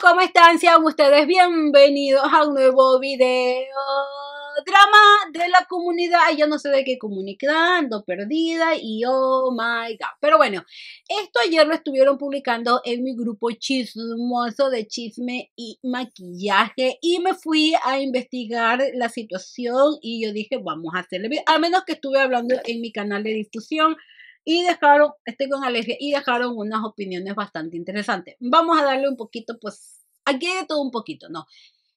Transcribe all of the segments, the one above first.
¿cómo están? Sean ustedes bienvenidos a un nuevo video drama de la comunidad. Yo no sé de qué comunicando perdida y oh my god. Pero bueno, esto ayer lo estuvieron publicando en mi grupo chismoso de chisme y maquillaje y me fui a investigar la situación y yo dije, vamos a hacerle, a menos que estuve hablando en mi canal de difusión y dejaron, estoy con alergia, y dejaron unas opiniones bastante interesantes. Vamos a darle un poquito, pues, aquí hay de todo un poquito, ¿no?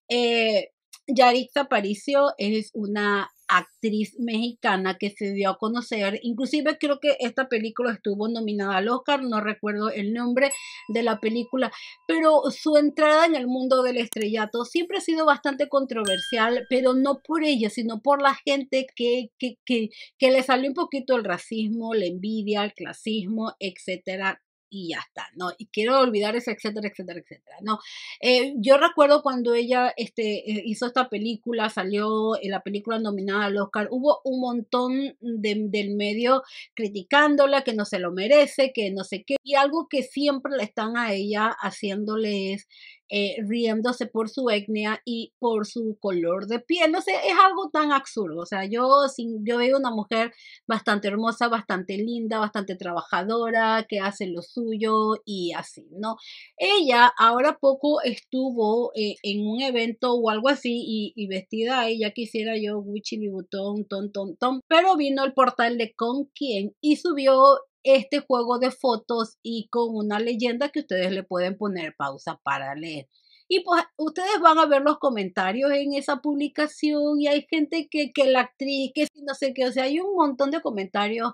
Eh, Paricio Aparicio es una actriz mexicana que se dio a conocer. Inclusive creo que esta película estuvo nominada al Oscar, no recuerdo el nombre de la película, pero su entrada en el mundo del estrellato siempre ha sido bastante controversial, pero no por ella, sino por la gente que, que, que, que le salió un poquito el racismo, la envidia, el clasismo, etcétera, y ya está, ¿no? Y quiero olvidar eso, etcétera, etcétera, etcétera, ¿no? Eh, yo recuerdo cuando ella este, eh, hizo esta película, salió la película nominada al Oscar, hubo un montón del medio criticándola, que no se lo merece, que no sé qué, y algo que siempre le están a ella haciéndole es eh, riéndose por su etnia y por su color de piel. No sé, es algo tan absurdo. O sea, yo, sin, yo veo una mujer bastante hermosa, bastante linda, bastante trabajadora, que hace lo suyo y así, ¿no? Ella ahora poco estuvo eh, en un evento o algo así y, vestida ella ya quisiera yo, Gucci, botón, ton, ton, ton, pero vino el portal de con quién y subió este juego de fotos y con una leyenda que ustedes le pueden poner pausa para leer. Y pues ustedes van a ver los comentarios en esa publicación y hay gente que, que la actriz, que no sé qué, o sea, hay un montón de comentarios.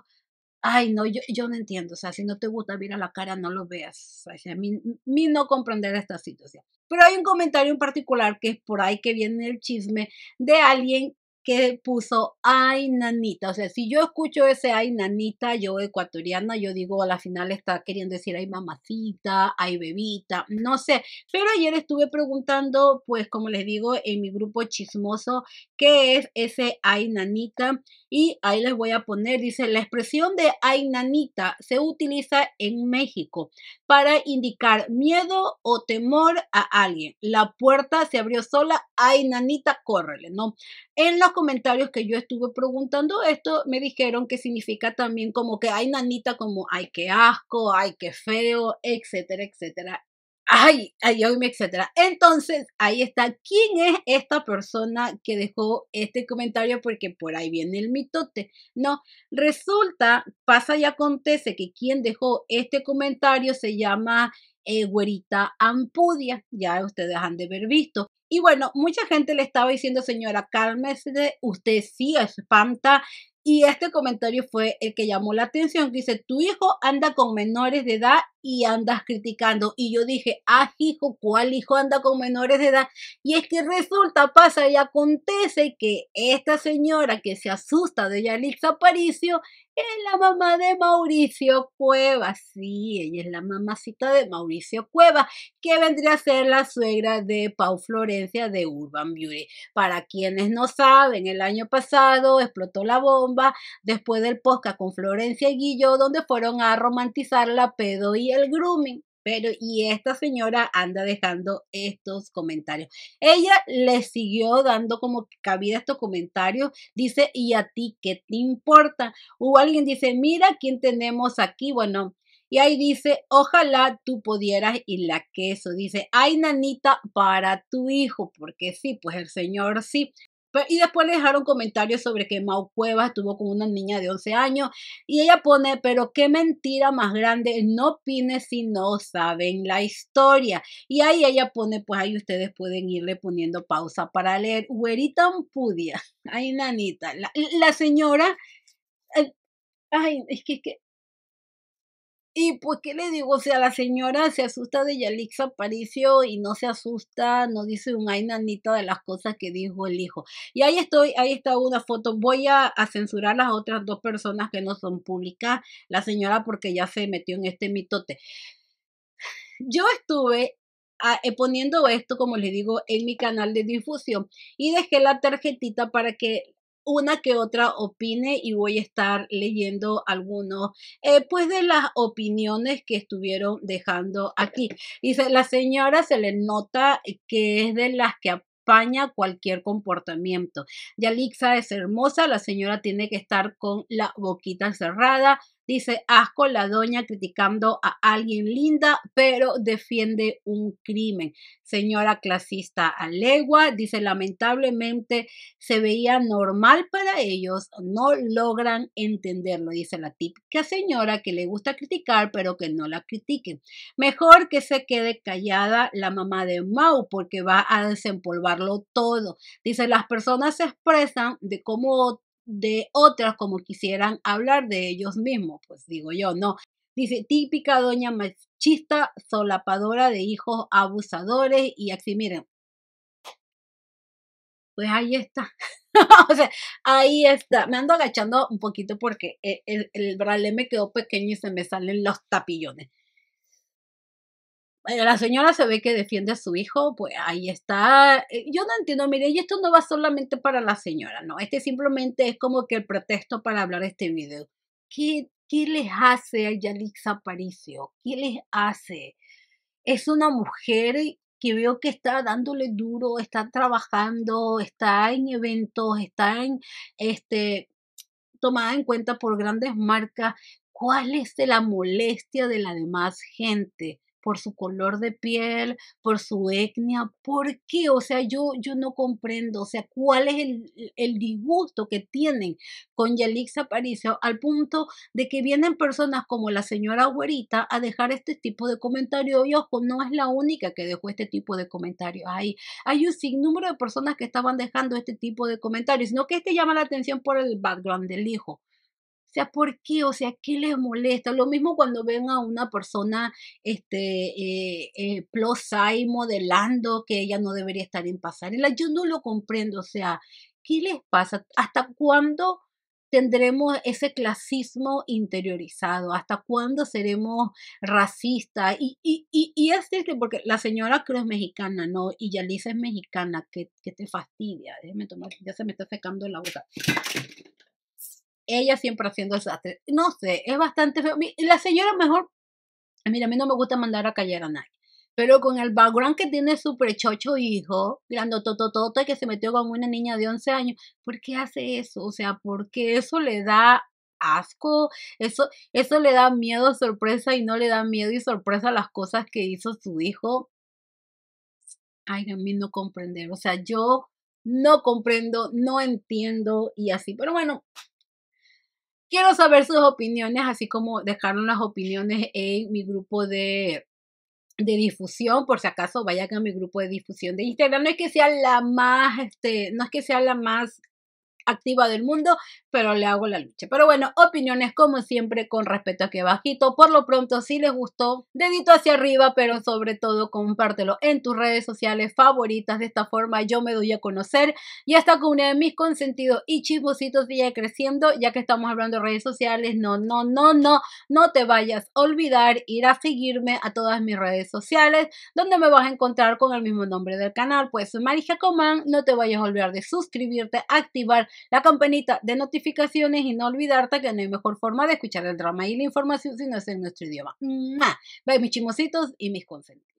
Ay, no, yo, yo no entiendo, o sea, si no te gusta mira la cara, no lo veas. O sea, a mí no comprender esta situación. Pero hay un comentario en particular que es por ahí que viene el chisme de alguien que puso ay nanita. O sea, si yo escucho ese ay nanita, yo ecuatoriana, yo digo a la final está queriendo decir ay mamacita, ay bebita, no sé. Pero ayer estuve preguntando, pues como les digo, en mi grupo chismoso, ¿qué es ese ay nanita? Y ahí les voy a poner, dice, la expresión de ay nanita se utiliza en México para indicar miedo o temor a alguien. La puerta se abrió sola, ay nanita, córrele, ¿no? En los comentarios que yo estuve preguntando esto, me dijeron que significa también como que hay nanita como, ay, qué asco, ay, qué feo, etcétera, etcétera. Ay, ay, ay etcétera. Entonces, ahí está. ¿Quién es esta persona que dejó este comentario? Porque por ahí viene el mitote. No, resulta, pasa y acontece que quien dejó este comentario se llama eh, Güerita Ampudia. Ya ustedes han de haber visto. Y bueno, mucha gente le estaba diciendo, señora, cálmese, usted sí espanta. Y este comentario fue el que llamó la atención, dice, tu hijo anda con menores de edad y andas criticando. Y yo dije, ah, hijo, ¿cuál hijo anda con menores de edad? Y es que resulta, pasa y acontece que esta señora que se asusta de Yalitza Aparicio es la mamá de Mauricio Cueva. Sí, ella es la mamacita de Mauricio Cueva, que vendría a ser la suegra de Pau Florencia de Urban Beauty. Para quienes no saben, el año pasado explotó la bomba después del podcast con Florencia y Guillo, donde fueron a romantizar la pedo y el grooming. Pero, y esta señora anda dejando estos comentarios. Ella le siguió dando como cabida estos comentarios. Dice, ¿y a ti qué te importa? O alguien dice, mira quién tenemos aquí. Bueno, y ahí dice, ojalá tú pudieras ir la queso. Dice, hay nanita para tu hijo, porque sí, pues el Señor sí y después le dejaron comentarios sobre que Mau Cuevas estuvo con una niña de 11 años y ella pone, pero qué mentira más grande, no opines si no saben la historia. Y ahí ella pone, pues ahí ustedes pueden irle poniendo pausa para leer. Güerita pudia ay nanita, la, señora, ay, es que, es que y pues, ¿qué le digo? O sea, la señora se asusta de Yalix Aparicio y no se asusta, no dice un ay nanita de las cosas que dijo el hijo. Y ahí estoy, ahí está una foto. Voy a, a censurar las otras dos personas que no son públicas, la señora porque ya se metió en este mitote. Yo estuve ah, eh, poniendo esto, como les digo, en mi canal de difusión y dejé la tarjetita para que una que otra opine y voy a estar leyendo algunos, eh, pues de las opiniones que estuvieron dejando aquí. Dice, la señora se le nota que es de las que apaña cualquier comportamiento. Yalixa es hermosa, la señora tiene que estar con la boquita cerrada, Dice, asco la doña criticando a alguien linda, pero defiende un crimen. Señora clasista Alegua, dice, lamentablemente se veía normal para ellos, no logran entenderlo, dice la típica señora que le gusta criticar, pero que no la critiquen. Mejor que se quede callada la mamá de Mau, porque va a desempolvarlo todo. Dice, las personas se expresan de cómo de otras como quisieran hablar de ellos mismos, pues digo yo, no. Dice, típica doña machista, solapadora de hijos abusadores y así, miren. Pues ahí está. o sea, ahí está. Me ando agachando un poquito porque eh, el, el, me quedó pequeño y se me salen los tapillones la señora se ve que defiende a su hijo, pues ahí está. Eh, yo no entiendo, mire, y esto no va solamente para la señora, no, este simplemente es como que el pretexto para hablar de este video. ¿Qué, les hace a Yalix Aparicio? ¿Qué les hace? Es una mujer que veo que está dándole duro, está trabajando, está en eventos, está en, este, tomada en cuenta por grandes marcas. ¿Cuál es la molestia de la demás gente? por su color de piel, por su etnia. ¿Por qué? O sea, yo, yo no comprendo, o sea, cuál es el, disgusto que tienen con Yalixa Aparicio al punto de que vienen personas como la señora Güerita a dejar este tipo de comentarios. Y ojo, no es la única que dejó este tipo de comentarios. Hay, hay un sinnúmero de personas que estaban dejando este tipo de comentarios, sino que este llama la atención por el background del hijo. O sea, ¿por qué? O sea, ¿qué les molesta? Lo mismo cuando ven a una persona este, eh, eh, plus size modelando que ella no debería estar en pasarela. Yo no lo comprendo. O sea, ¿qué les pasa? ¿Hasta cuándo tendremos ese clasismo interiorizado? ¿Hasta cuándo seremos racistas? Y, y, y, es porque la señora Cruz es mexicana, ¿no? Y Yalisa es mexicana, que, te fastidia. Déjeme tomar, ya se me está secando la boca ella siempre haciendo el No sé, es bastante feo. La señora mejor, mira, a mí no me gusta mandar a callar a nadie. Pero con el background que tiene su prechocho hijo, y que se metió con una niña de 11 años, ¿por qué hace eso? O sea, porque eso le da asco, eso, eso le da miedo, sorpresa y no le da miedo y sorpresa las cosas que hizo su hijo. Ay, a mí no comprender, o sea, yo no comprendo, no entiendo y así, pero bueno, Quiero saber sus opiniones, así como dejaron las opiniones en mi grupo de, de difusión, por si acaso vayan a mi grupo de difusión de Instagram. No es que sea la más, este, no es que sea la más activa del mundo, pero le hago la lucha. Pero bueno, opiniones como siempre con respecto a que bajito. Por lo pronto, si les gustó, dedito hacia arriba, pero sobre todo compártelo en tus redes sociales favoritas. De esta forma yo me doy a conocer y esta comunidad de mis consentidos y chismositos sigue creciendo, ya que estamos hablando de redes sociales. No, no, no, no, no te vayas a olvidar ir a seguirme a todas mis redes sociales, donde me vas a encontrar con el mismo nombre del canal. Pues Marija Comán, no te vayas a olvidar de suscribirte, activar la campanita de notificaciones y no olvidarte que no hay mejor forma de escuchar el drama y la información si no es en nuestro idioma. mis chimositos y mis consejos